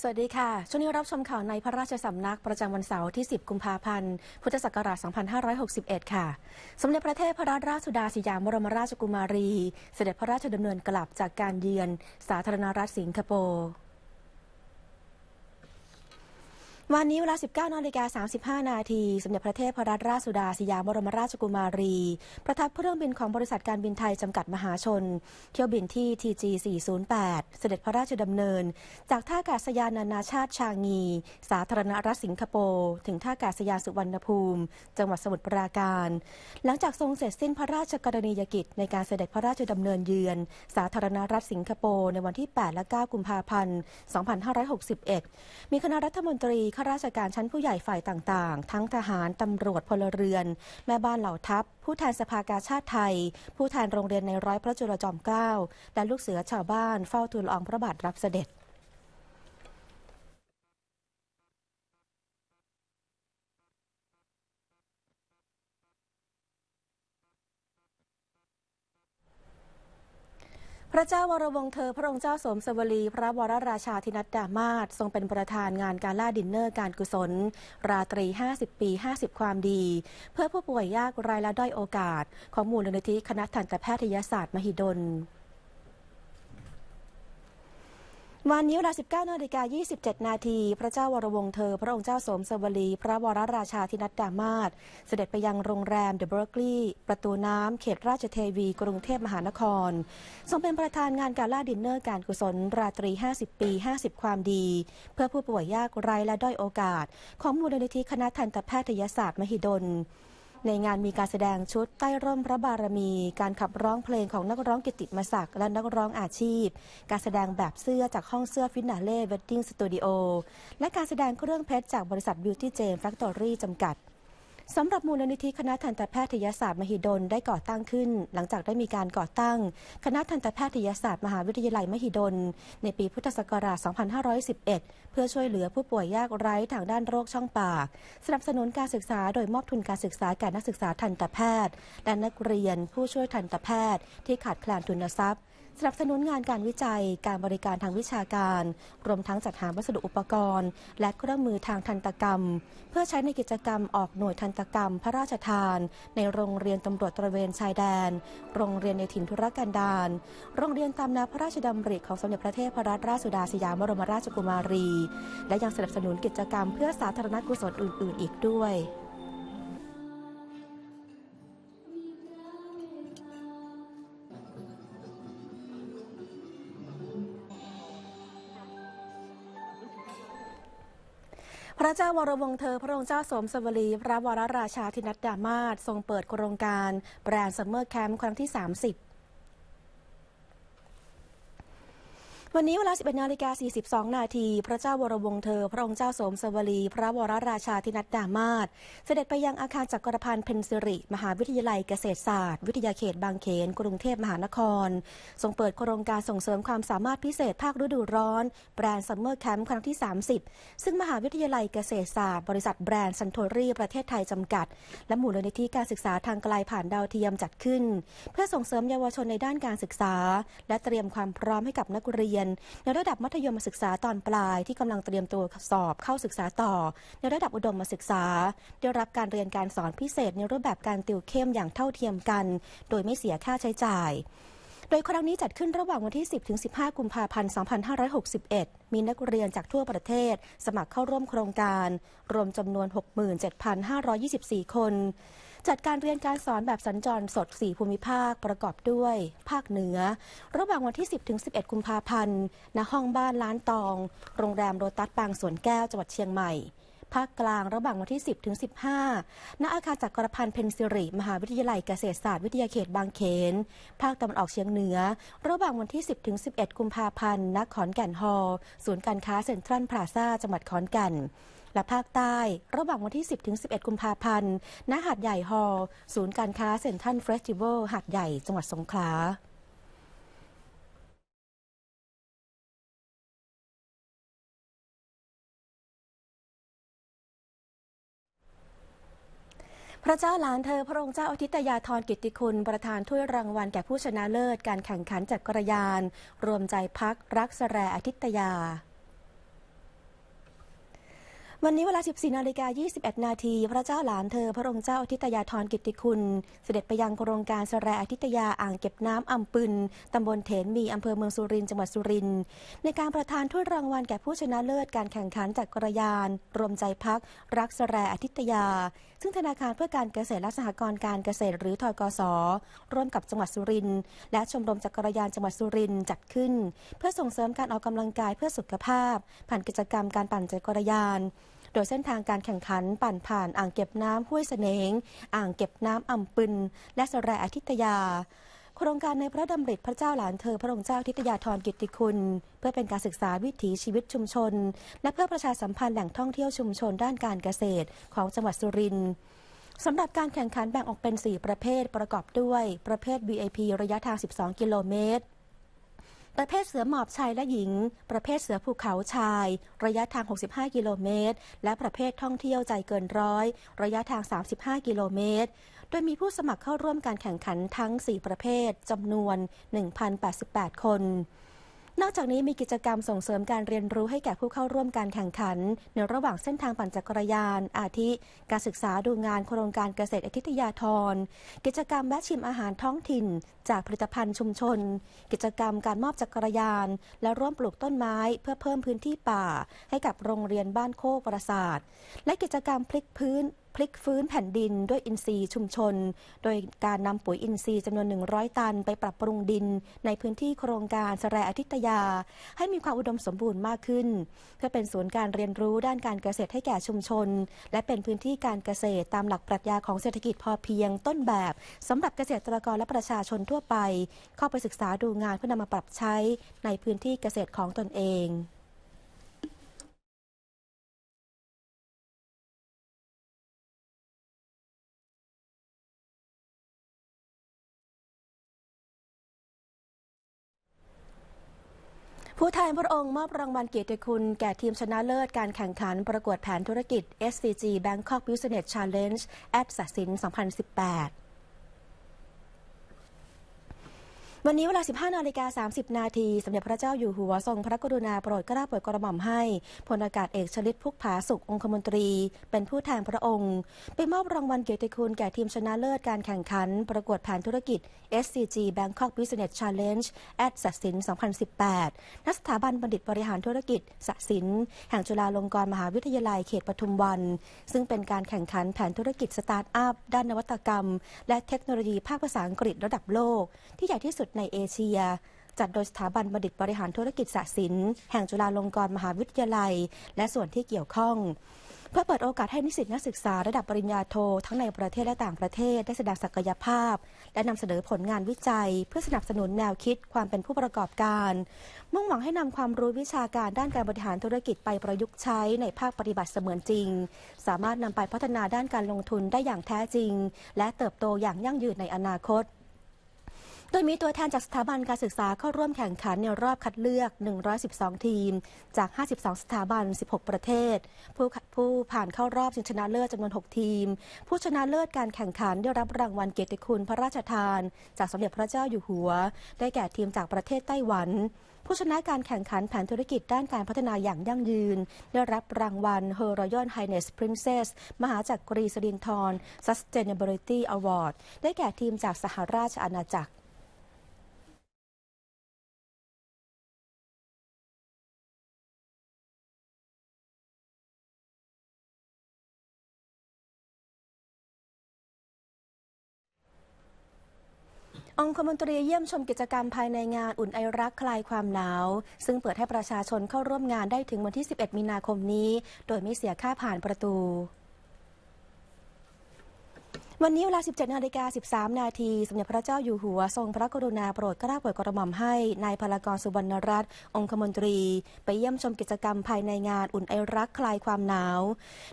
สวัสดีค่ะ ช่วงนี้รับชมข่าวในพระราชสำนักประจำวันเสาร์ที่ 10 กุมภาพันธ์ พุทธศักราช 2561 ค่ะ สมเด็จพระเทพรัตนราชสุดาสยามบรมราชกุมารี เสด็จพระราชดำเนินกลับจากการเยือนสาธารณรัฐสิงคโปร์วันนี้เวลา 19นาฬิกา 35 นาทีสมเด็จพระเทพรัตนราชสุดาสยามบรมราชกุมารี ประทับเครื่องบินของบริษัทการบินไทย จำกัดมหาชน เที่ยวบินที่ TG 408เสด็จพระราชดำเนิน จาก ท่าอากาศยานนานาชาติชางี สาธารณรัฐสิงคโปร์ ถึง ท่าอากาศยานสุวรรณภูมิ จังหวัดสมุทรปราการ หลังจากทรงเสร็จสิ้นพระราชกรณียกิจในการเสด็จพระราชดำเนินเยือน สาธารณรัฐสิงคโปร์ในวันที่ 8 และ 9 กุมภาพันธ์ 2561 มีคณะรัฐมนตรีข้าราชการชั้นผู้ใหญ่ฝ่ายต่างๆ ทั้งทหารตำรวจพลเรือน แม่บ้านเหล่าทัพ ผู้แทนสภากาชาติไทย ผู้แทนโรงเรียนในร้อยพระจุลจอมเกล้าและลูกเสือชาวบ้าน เฝ้าทูลอองพระบาทรับเสด็จพระเจ้าวรวงเธอพระองค์เจ้าสมสวลีพระวรราชาธินัดดามาศทรงเป็นประธานงานการล่าดินเนอร์การกุศล ราตรี 50 ปี 50 ความดี เพื่อผู้ป่วยยากรายละด้อยโอกาสของมูลนิธิคณะทันตแพทยศาสตร์มหิดลวันนี้เวลา 19นาฬิกา 27 นาที พระเจ้าวรวงศ์เธอ พระองค์เจ้าสมสวลี พระวรราชาธินัดดามาศเสด็จไปยังโรงแรมเดอะเบอร์กลีย์ประตูน้ำ เขตราชเทวี กรุงเทพมหานคร ทรงเป็นประธานงานการล่าดินเนอร์การกุศลราตรี 50 ปี 50 ความดี เพื่อผู้ป่วยยากไร้และด้อยโอกาส ของมูลนิธิคณะทันตแพทยศาสตร์มหิดลในงานมีการแสดงชุดใต้ร่มพระบารมี การขับร้องเพลงของนักร้องกิติมศักดิ์และนักร้องอาชีพ การแสดงแบบเสื้อจากห้องเสื้อฟินาเล่เวดดิ้งสตูดิโอ และการแสดงเครื่องเพชรจากบริษัทบิวตี้เจมแฟคทอรี่จำกัดสำหรับมูลนิธิคณะทันตแพทยศาสตร์มหิดลได้ก่อตั้งขึ้น หลังจากได้มีการก่อตั้ง คณะทันตแพทยศาสตร์มหาวิทยาลัยมหิดลในปีพุทธศักราช 2511 เพื่อช่วยเหลือผู้ป่วยยากไร้ทางด้านโรคช่องปาก สนับสนุนการศึกษาโดยมอบทุนการศึกษาแก่นักศึกษาทันตแพทย์และนักเรียนผู้ช่วยทันตแพทย์ ที่ขาดแคลนทุนทรัพย์สนับสนุนงานการวิจัยการบริการทางวิชาการรวมทั้งจัดหาวัสดุอุปกรณ์ และเครื่องมือทางทันตกรรม เพื่อใช้ในกิจกรรมออกหน่วยทันตกรรมพระราชทาน ในโรงเรียนตำรวจตระเวนชายแดน โรงเรียนในถิ่นธุรกันดารโรงเรียนตามแนวพระราชดำริ ของสมเด็จพระเทพรัตนราชสุดาสยามบรมราชกุมารี และยังสนับสนุนกิจกรรมเพื่อสาธารณกุศลอื่นๆ อีกด้วยเจ้าวรวงเธอพระองค์เจ้าสมสวรีพระวรราชาธินัดดามาศทรงเปิดโครงการแบรนด์ซัมเมอร์แคมป์ครั้งที่ 30วันนี้เวลา 11นาฬิกา42นาที พระเจ้าวรวงศ์เธอ พระองค์เจ้าสมสวลี พระวรราชาธินัดดามาศเสด็จไปยังอาคารจักรพันธ์เพนซิริ มหาวิทยาลัยเกษตรศาสตร์ วิทยาเขตบางเขน กรุงเทพมหานคร ทรงเปิดโครงการส่งเสริมความสามารถพิเศษภาคฤดูร้อน แบรนด์ซัมเมอร์แคมป์ครั้งที่ 30 ซึ่งมหาวิทยาลัยเกษตรศาสตร์ บริษัทแบรนด์ซันโทรีประเทศไทยจำกัด และมูลนิธิการศึกษาทางไกลผ่านดาวเทียมจัดขึ้น เพื่อส่งเสริมเยาวชนในด้านการศึกษา และเตรียมความพร้อมให้กับนักเรียนนในระดับมัธยมศึกษาตอนปลายที่กำลังเตรียมตัวสอบเข้าศึกษาต่อ ในระดับอุดมศึกษา ได้รับการเรียนการสอนพิเศษในรูปแบบการติวเข้มอย่างเท่าเทียมกัน โดยไม่เสียค่าใช้จ่ายโดยครั้งนี้จัดขึ้นระหว่างวันที่ 10 ถึง 15 กุมภาพันธ์ 2561 มีนักเรียนจากทั่วประเทศ สมัครเข้าร่วมโครงการ รวมจำนวน 67,524 คน จัดการเรียนการสอนแบบสัญจรสด 4 ภูมิภาคประกอบด้วย ภาคเหนือ ระหว่างวันที่ 10 ถึง 11 กุมภาพันธ์ ณห้องบ้านล้านตอง โรงแรมโรตัสปางสวนแก้วจังหวัดเชียงใหม่ภาคกลาง ระหว่างวันที่ 10 ถึง 15ณอาคารจักรพันธ์เพนซิริ มหาวิทยาลัยเกษตรศาสตร์วิทยาเขตบางเขน ภาคตะวันออกเฉียงเหนือ ระหว่างวันที่ 10 ถึง 11 กุมภาพันธ์ณขอนแก่นฮอลศูนย์การค้าเซ็นทรัลพลาซ่าจังหวัดขอนแก่น และภาคใต้ ระหว่างวันที่ 10 ถึง 11 กุมภาพันธ์ณหาดใหญ่ฮอลศูนย์การค้าเซ็นทรัลเฟสติวัลหาดใหญ่ จังหวัดสงขลาพระเจ้าหลานเธอ พระองค์เจ้าอธิตยาธรกิติคุณประธานถ้วยรางวัลแก่ผู้ชนะเลิศ การแข่งขันจักรยาน รวมใจพัก รักสแรอธิตยา วันนี้เวลา14นาฬิกา21นาทีพระเจ้าหลานเธอพระองค์เจ้าอธิตยาธรกิติคุณเสด็จไปยังโครงการสระอธิตยาอ่างเก็บน้ำอำปืนตำบลเถนมีอำเภอเมืองสุรินทร์จังหวัดสุรินทร์ในการประทานถ้วยรางวัลแก่ผู้ชนะเลิศการแข่งขันจักรยานรวมใจพักรักสระอธิตยาซึ่งธนาคารเพื่อการเกษตรและสหกรณ์การเกษตรหรือทกสร่วมกับจังหวัดสุรินทร์และชมรมจักรยานจังหวัดสุรินทร์จัดขึ้น เพื่อส่งเสริมการออกกำลังกายเพื่อสุขภาพ ผ่านกิจกรรมการปั่นจักรยาน โดยเส้นทางการแข่งขันปั่นผ่านอ่างเก็บน้ำห้วยเสนงอ่างเก็บน้ำอ่ำปึน และสระอาทิตยาโครงการในพระดำริพระเจ้าหลานเธอพระองค์เจ้าทิตยาธรกิติคุณ เพื่อเป็นการศึกษาวิถีชีวิตชุมชน และเพื่อประชาสัมพันธ์แหล่งท่องเที่ยวชุมชนด้านการเกษตรของจังหวัดสุรินทร์สำหรับการแข่งขันแบ่งออกเป็น4ประเภทประกอบด้วย ประเภท VIP ระยะทาง 12 กิโลเมตรประเภทเสือหมอบชายและหญิง ประเภทเสือภูเขาชาย ระยะทาง 65กิโลเมตรและประเภทท่องเที่ยวใจเกินร้อยระยะทาง 35กิโลเมตรโดยมีผู้สมัครเข้าร่วมการแข่งขันทั้ง 4 ประเภท จำนวน 1,088 คน นอกจากนี้มีกิจกรรมส่งเสริมการเรียนรู้ให้แก่ผู้เข้าร่วมการแข่งขันในระหว่างเส้นทางปั่นจักรยาน อาทิ การศึกษาดูงานโครงการเกษตรอทิตยาทร กิจกรรมแวะชิมอาหารท้องถิ่น จากผลิตภัณฑ์ชุมชน กิจกรรมการมอบจักรยาน และร่วมปลูกต้นไม้ เพื่อเพิ่มพื้นที่ป่าให้กับโรงเรียนบ้านโคกประสาทและกิจกรรมพลิกพื้นพลิกฟื้นแผ่นดินด้วยอินทรีย์ชุมชน โดยการนำปุ๋ยอินทรีย์จำนวน 100 ตันไปปรับปรุงดิน ในพื้นที่โครงการสแรอทิตยา ให้มีความอุดมสมบูรณ์มากขึ้น เพื่อเป็นศูนย์การเรียนรู้ด้านการเกษตรให้แก่ชุมชน และเป็นพื้นที่การเกษตรตามหลักปรัชญาของเศรษฐกิจพอเพียงต้นแบบสำหรับเกษตรกรและประชาชนทั่วไป เข้าไปศึกษาดูงานเพื่อนำมาปรับใช้ในพื้นที่เกษตรของตนเองผู้แทนพระองค์มอบรางวัลเกียรติคุณแก่ทีมชนะเลิศการแข่งขัน ประกวดแผนธุรกิจ SCG Bangkok Business Challenge at สัสิน2018วันนี้เวลา 15นาฬิกา30 นาทีสมเด็จพระเจ้าอยู่หัวทรงพระกรุณาโปรดเกล้าโปรดกระหม่อมให้พลอากาศเอกชลิตพุกผาสุของคมนตรี เป็นผู้แทนพระองค์ ไปมอบรางวัลเกียรติคุณแก่ทีมชนะเลิศการแข่งขันประกวดแผนธุรกิจ SCG Bangkok Business Challenge at สัสิน2018ณสถาบันบัณฑิตบริหารธุรกิจสัสินแห่งจุฬาลงกรณ์มหาวิทยาลัยเขตปทุมวันซึ่งเป็นการแข่งขันแผนธุรกิจสตาร์ทอัพด้านนวัตกรรม และเทคโนโลยีภาคภาษาอังกฤษระดับโลกที่ใหญ่ที่สุดในเอเชีย จัดโดยสถาบันบัณฑิตบริหารธุรกิจศาสิน แห่งจุฬาลงกรณ์มหาวิทยาลัย และส่วนที่เกี่ยวข้อง เพื่อเปิดโอกาสให้นิสิตนักศึกษาระดับปริญญาโททั้งในประเทศและต่างประเทศ ได้แสดงศักยภาพ และนำเสนอผลงานวิจัย เพื่อสนับสนุนแนวคิดความเป็นผู้ประกอบการ มุ่งหวังให้นำความรู้วิชาการด้านการบริหารธุรกิจไปประยุกต์ใช้ในภาคปฏิบัติเสมือนจริง สามารถนำไปพัฒนาด้านการลงทุนได้อย่างแท้จริง และเติบโตอย่างยั่งยืนในอนาคตดยมีตัวแทนจากสถาบันการศึกษาเข้าร่วมแข่งขันในรอบคัดเลือก 112 ทีม จาก 52 สถาบัน 16 ประเทศ ผู้ผู้ผ่านเข้ารอบชิงชนะเลิศจำนวน 6 ทีม ผู้ชนะเลิศการแข่งขันได้รับรางวัลเกียรติคุณพระราชทาน จากสมเด็จพระเจ้าอยู่หัว ได้แก่ทีมจากประเทศไต้หวัน ผู้ชนะการแข่งขันแผนธุรกิจด้านการพัฒนาอย่างยั่งยืน ได้รับรางวัล h e r o y a l Highness Princess มหาจักรีสรินทร Sustainability Award ได้แก่ทีมจากสหราชอาณาจักรองคมนตรีเยี่ยมชมกิจกรรมภายในงานอุ่นไอรักคลายความหนาว ซึ่งเปิดให้ประชาชนเข้าร่วมงานได้ถึงวันที่ 11 มีนาคมนี้ โดยไม่เสียค่าผ่านประตูวันนี้เวลา 17 นาฬิกา13 นาทีสมเด็จพระเจ้าอยู่หัวทรงพระกรุณาโปรดเกล้าโปรดกระหม่อมให้นายพลกรสุวรรณรัตน์องคมนตรีไปเยี่ยมชมกิจกรรมภายในงานอุ่นไอรักคลายความหนาว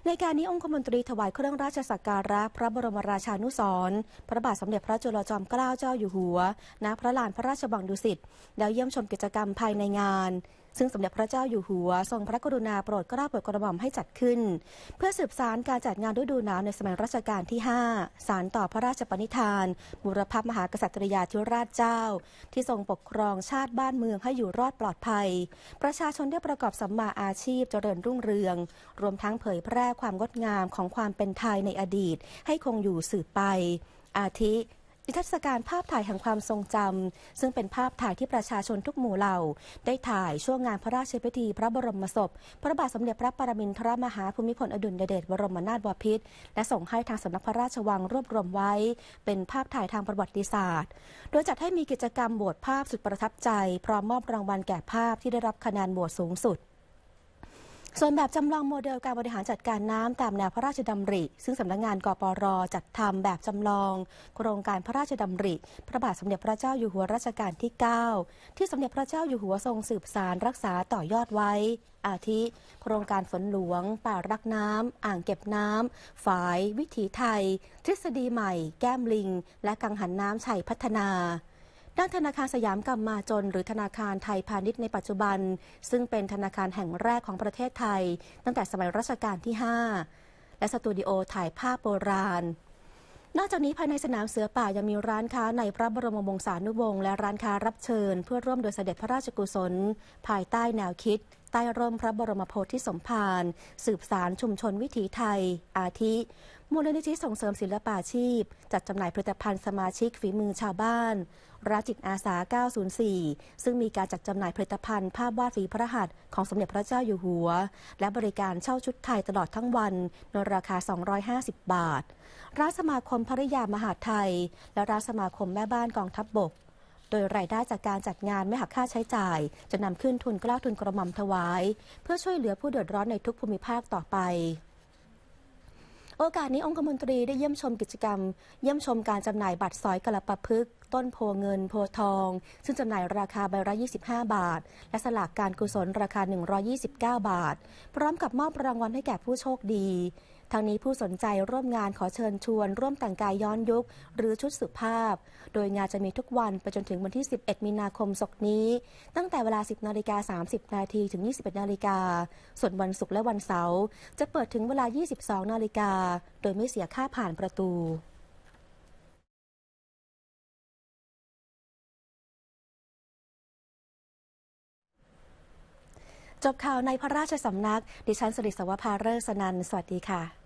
ในการนี้องคมนตรีถวายเครื่องราชสักการะพระบรมราชานุสรณ์พระบาทสมเด็จพระจุลจอมเกล้าเจ้าอยู่หัว ณพระลานพระราชบังดุสิตแล้วเยี่ยมชมกิจกรรมภายในงานซึ่งสมเด็จพระเจ้าอยู่หัวทรงพระกรุณาโปรดกลาาโปรดกระหม่อมให้จัดขึ้น เพื่อสืบสานการจัดงานฤดูหนาวในสมัยรัชกาลที่ 5 สารต่อพระราชปณิธานบุรพมหากษัตริยาธิราชเจ้า ที่ทรงปกครองชาติบ้านเมืองให้อยู่รอดปลอดภัย ประชาชนได้ประกอบสัมมาอาชีพเจริญรุ่งเรือง รวมทั้งเผยแพร่ความงดงามของความเป็นไทยในอดีต ให้คงอยู่สืบไป อาทินิทรรศการภาพถ่ายแห่งความทรงจำซึ่งเป็นภาพถ่ายที่ประชาชนทุกหมู่เหล่า ได้ถ่ายช่วงงานพระราชพิธีพระบรมศพ พระบาทสมเด็จพระปรมินทรมหาภูมิพลอดุลยเดชบรมนาถบพิตรและส่งให้ทางสำนักพระราชวังรวบรวมไว้ เป็นภาพถ่ายทางประวัติศาสตร์โดยจัดให้มีกิจกรรมบวชภาพสุดประทับใจ พร้อมมอบรางวัลแก่ภาพที่ได้รับคะแนนบวชสูงสุดส่วนแบบจำลองโมเดลการบริหารจัดการน้ำตามแนวพระราชดำริ ซึ่งสำนักงงานกปรจัดทำแบบจำลอง โครงการพระราชดำริพระบาทสมเด็จพระเจ้าอยู่หัวรัชกาลที่9ที่สมเด็จพระเจ้าอยู่หัวทรงสืบสารรักษาต่อยอดไว้ อาทิ โครงการฝนหลวง ป่ารักน้ำอ่างเก็บน้ำฝาย วิถีไทย ทฤษฎีใหม่ แก้มลิง และกังหันน้ำชัยพัฒนาด้านธนาคารสยามกัมมาจน หรือธนาคารไทยพาณิชย์ในปัจจุบัน ซึ่งเป็นธนาคารแห่งแรกของประเทศไทย ตั้งแต่สมัยรัชกาลที่ 5 และสตูดิโอถ่ายภาพโบราณ นอกจากนี้ภายในสนามเสือป่ายังมีร้านค้าในพระบรมวงศานุวงศ์และร้านค้ารับเชิญ เพื่อร่วมโดยเสด็จพระราชกุศล ภายใต้แนวคิดใต้ร่มพระบรมโพธิสมภารสืบสารชุมชนวิถีไทย อาทิ มูลนิธิส่งเสริมศิลปาชีพ จัดจำหน่ายผลิตภัณฑ์สมาชิกฝีมือชาวบ้าน ราจิตอาสา 904 ซึ่งมีการจัดจำหน่ายผลิตภัณฑ์ภาพวาดฝีพระหัตถ์ของสมเด็จพระเจ้าอยู่หัว และบริการเช่าชุดไทยตลอดทั้งวันในราคา 250 บาทรัาสมาคมภริยามหาไทย และรัาสมาคมแม่บ้านกองทัพบบกดยรายได้จากการจัดงานไม่หักค่าใช้จ่าย จะนำขึ้นทุนกล้าทุนกระหม่อมถวาย เพื่อช่วยเหลือผู้เดือดร้อนในทุกภูมิภาคต่อไป โอกาสนี้องคมนตรีได้เยี่ยมชมกิจกรรม เยี่ยมชมการจำหน่ายบัตรสอยกระปะพึกต้นโพเงินโพทอง ซึ่งจำหน่ายราคาใบละ 25 บาท และสลากการกุศลราคา 129 บาท พร้อมกับมอบรางวัลให้แก่ผู้โชคดีทางนี้ผู้สนใจร่วมงานขอเชิญชวน ร่วมแต่งกายย้อนยุค หรือชุดสุภาพ โดยงานจะมีทุกวันไปจนถึงวันที่ 11 มีนาคมศกนี้ ตั้งแต่เวลา 10นาฬิกา30 นาที ถึง 21 นาฬิกา ส่วนวันศุกร์และวันเสาร์จะเปิดถึงเวลา 22 นาฬิกา โดยไม่เสียค่าผ่านประตูจบข่าวในพระราชสำนักดิฉันสริศวภาเรศนัน สวัสดีค่ะ